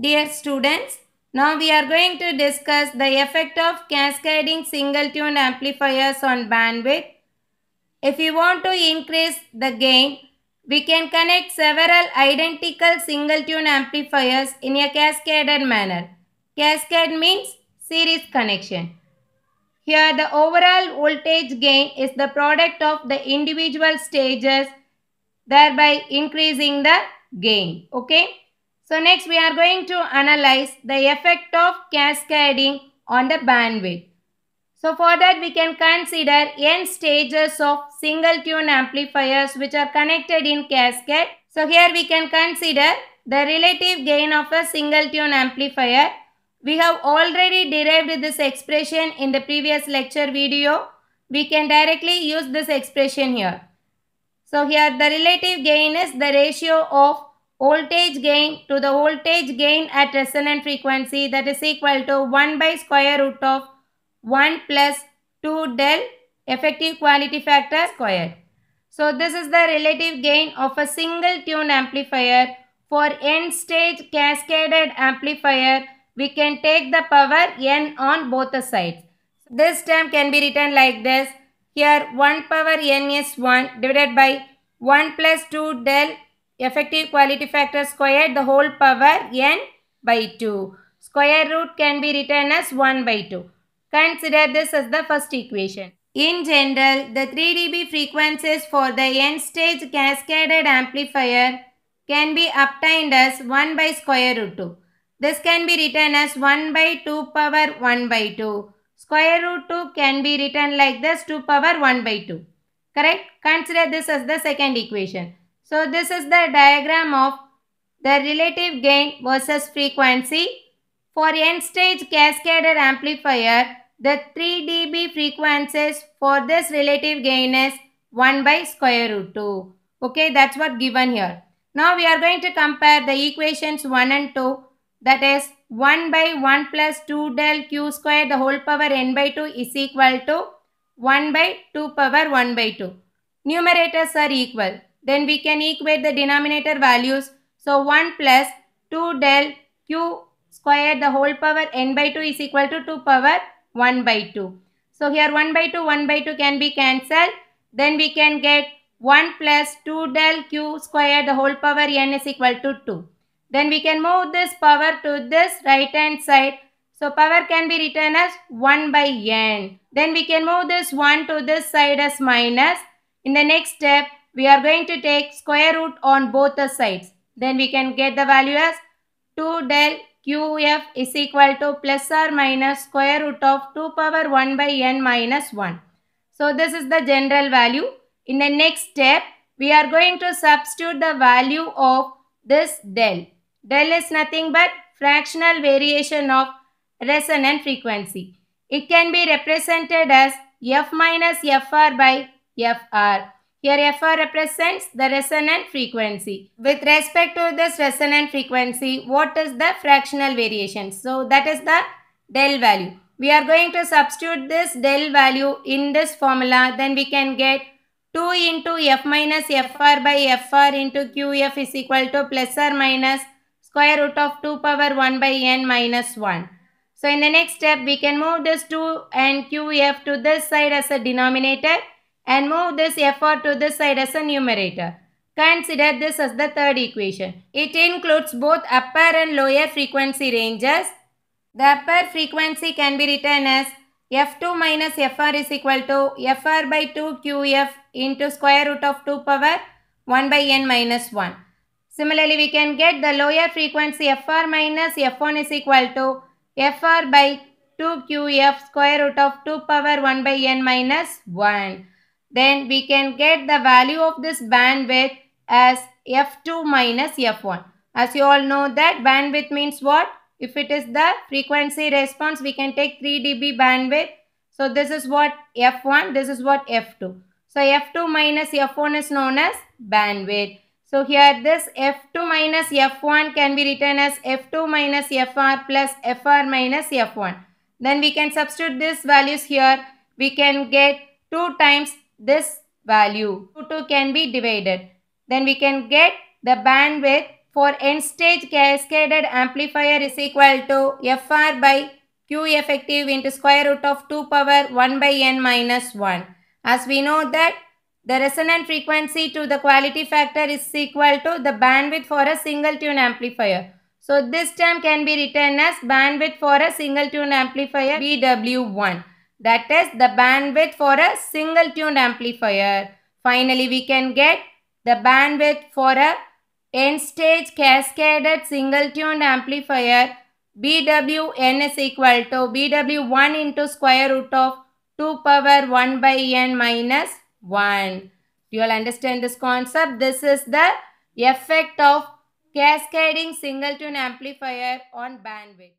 Dear students, now we are going to discuss the effect of cascading single tune amplifiers on bandwidth. If we want to increase the gain, we can connect several identical single tune amplifiers in a cascaded manner. Cascade means series connection. Here the overall voltage gain is the product of the individual stages thereby increasing the gain. Okay. So next we are going to analyze the effect of cascading on the bandwidth. So for that we can consider n stages of single tune amplifiers which are connected in cascade. So here we can consider the relative gain of a single tune amplifier. We have already derived this expression in the previous lecture video. We can directly use this expression here. So here the relative gain is the ratio of voltage gain to the voltage gain at resonant frequency that is equal to 1 by square root of 1 plus 2 del effective quality factor squared. So this is the relative gain of a single tune amplifier. For n stage cascaded amplifier, we can take the power n on both the sides. This term can be written like this. Here 1 power n is 1 divided by 1 plus 2 del effective quality factor squared the whole power n by 2. Square root can be written as 1 by 2. Consider this as the first equation. In general, the 3 dB frequencies for the n-stage cascaded amplifier can be obtained as 1 by square root 2. This can be written as 1 by 2 power 1 by 2. Square root 2 can be written like this 2 power 1 by 2. Correct? Consider this as the second equation. So this is the diagram of the relative gain versus frequency. For end stage cascaded amplifier, the 3 dB frequencies for this relative gain is 1 by square root 2. Okay, that's what given here. Now we are going to compare the equations 1 and 2 that is 1 by 1 plus 2 del q square the whole power n by 2 is equal to 1 by 2 power 1 by 2. Numerators are equal. Then we can equate the denominator values. So 1 plus 2 del q squared the whole power n by 2 is equal to 2 power 1 by 2. So here 1 by 2, 1 by 2 can be cancelled. Then we can get 1 plus 2 del q squared the whole power n is equal to 2. Then we can move this power to this right hand side. So power can be written as 1 by n. Then we can move this 1 to this side as minus. In the next step, we are going to take square root on both the sides. Then we can get the value as 2 del QF is equal to plus or minus square root of 2 power 1 by n minus 1. So this is the general value. In the next step, we are going to substitute the value of this del. Del is nothing but fractional variation of resonant frequency. It can be represented as F minus FR by FR here FR represents the resonant frequency. With respect to this resonant frequency, what is the fractional variation? So that is the del value. We are going to substitute this del value in this formula. Then we can get 2 into f minus fr by fr into qf is equal to plus or minus square root of 2 power 1 by n minus 1. So in the next step, we can move this 2 and qf to this side as a denominator and move this FR to this side as a numerator. Consider this as the third equation. It includes both upper and lower frequency ranges. The upper frequency can be written as F2 minus FR is equal to FR by 2 QF into square root of 2 power 1 by N minus 1. Similarly, we can get the lower frequency FR minus F1 is equal to FR by 2 QF square root of 2 power 1 by N minus 1 then we can get the value of this bandwidth as f2 minus f1. As you all know that bandwidth means what? If it is the frequency response, we can take 3 dB bandwidth. So this is what f1, this is what f2. So f2 minus f1 is known as bandwidth. So here this f2 minus f1 can be written as f2 minus fr plus fr minus f1. Then we can substitute these values here. We can get 2 times this value. 2 2 can be divided. Then we can get the bandwidth for end stage cascaded amplifier is equal to FR by Q effective into square root of 2 power 1 by n minus 1. As we know that the resonant frequency to the quality factor is equal to the bandwidth for a single tune amplifier. So this term can be written as bandwidth for a single tune amplifier BW1. That is the bandwidth for a single tuned amplifier. Finally, we can get the bandwidth for a end-stage cascaded single-tuned amplifier BWN is equal to BW1 into square root of 2 power 1 by n minus 1. You all understand this concept. This is the effect of cascading single tuned amplifier on bandwidth.